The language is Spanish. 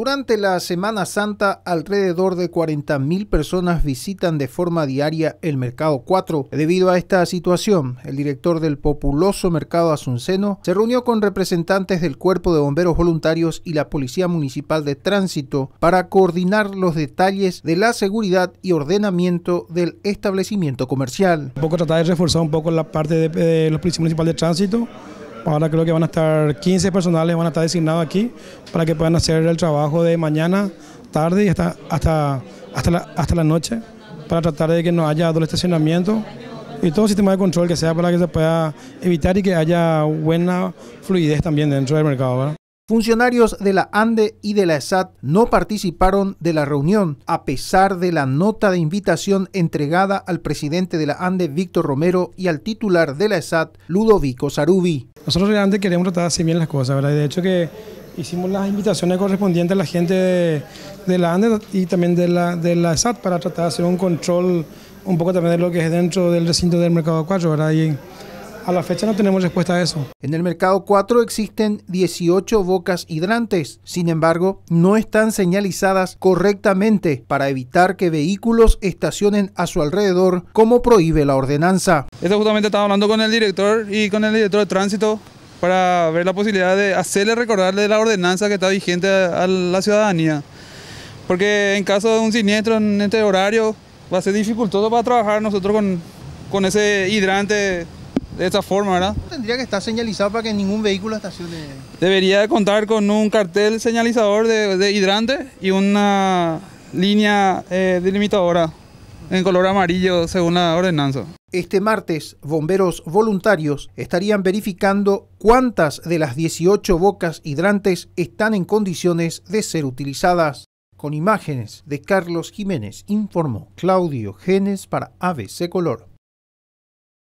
Durante la Semana Santa, alrededor de 40.000 personas visitan de forma diaria el Mercado 4. Debido a esta situación, el director del populoso Mercado Asunceno se reunió con representantes del Cuerpo de Bomberos Voluntarios y la Policía Municipal de Tránsito para coordinar los detalles de la seguridad y ordenamiento del establecimiento comercial. Un poco tratar de reforzar un poco la parte de, los Municipal de tránsito Ahora creo que van a estar 15 personales, van a estar designados aquí para que puedan hacer el trabajo de mañana, tarde y hasta, hasta, hasta, la, noche para tratar de que no haya doble estacionamiento y todo sistema de control que sea para que se pueda evitar y que haya buena fluidez también dentro del mercado. Funcionarios de la ANDE y de la ESAT no participaron de la reunión, a pesar de la nota de invitación entregada al presidente de la ANDE, Víctor Romero, y al titular de la ESAT, Ludovico Sarubi. Nosotros realmente queremos tratar así bien las cosas, ¿verdad? De hecho que hicimos las invitaciones correspondientes a la gente de, la ANDE y también de la, de la ESAT para tratar de hacer un control un poco también de lo que es dentro del recinto del mercado 4, ¿verdad? A la fecha no tenemos respuesta a eso. En el mercado 4 existen 18 bocas hidrantes, sin embargo, no están señalizadas correctamente para evitar que vehículos estacionen a su alrededor, como prohíbe la ordenanza. Esto justamente estaba hablando con el director y con el director de tránsito para ver la posibilidad de hacerle recordarle la ordenanza que está vigente a la ciudadanía. Porque en caso de un siniestro en este horario va a ser dificultoso para trabajar nosotros con, con ese hidrante de esta forma, ¿verdad? Tendría que estar señalizado para que ningún vehículo estacione. Debería contar con un cartel señalizador de, hidrante y una línea eh, delimitadora en color amarillo según la ordenanza. Este martes, bomberos voluntarios estarían verificando cuántas de las 18 bocas hidrantes están en condiciones de ser utilizadas. Con imágenes de Carlos Jiménez, informó Claudio Genes para ABC Color.